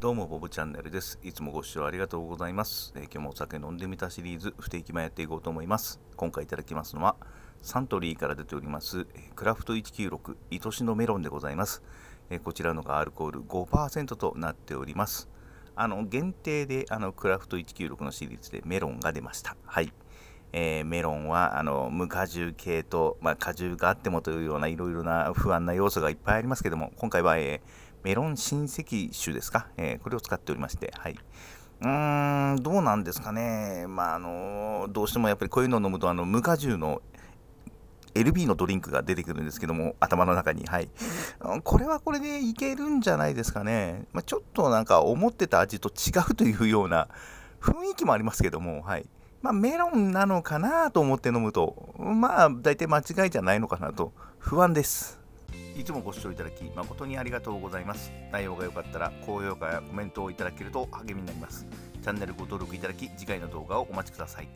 どうも、ボブチャンネルです。いつもご視聴ありがとうございます。えー、今日もお酒飲んでみたシリーズ、不定期前やっていこうと思います。今回いただきますのは、サントリーから出ております、えー、クラフト196、愛しのメロンでございます。えー、こちらのがアルコール5%となっております。あの、限定で、あの、クラフト196のシリーズでメロンが出ました。はい。えー、メロンはあの無果汁系と、まあ、果汁があってもというようないろいろな不安な要素がいっぱいありますけども今回は、えーメロン親戚種ですか、えー、これを使っておりまして、はい。うーん、どうなんですかね。まあ、あのー、どうしてもやっぱりこういうのを飲むと、あの、無果汁の LB のドリンクが出てくるんですけども、頭の中に。はい。これはこれでいけるんじゃないですかね。まあ、ちょっとなんか思ってた味と違うというような雰囲気もありますけども、はい。まあ、メロンなのかなと思って飲むと、まあ、大体間違いじゃないのかなと、不安です。いつもご視聴いただき誠にありがとうございます。内容が良かったら高評価やコメントをいただけると励みになります。チャンネルご登録いただき次回の動画をお待ちください。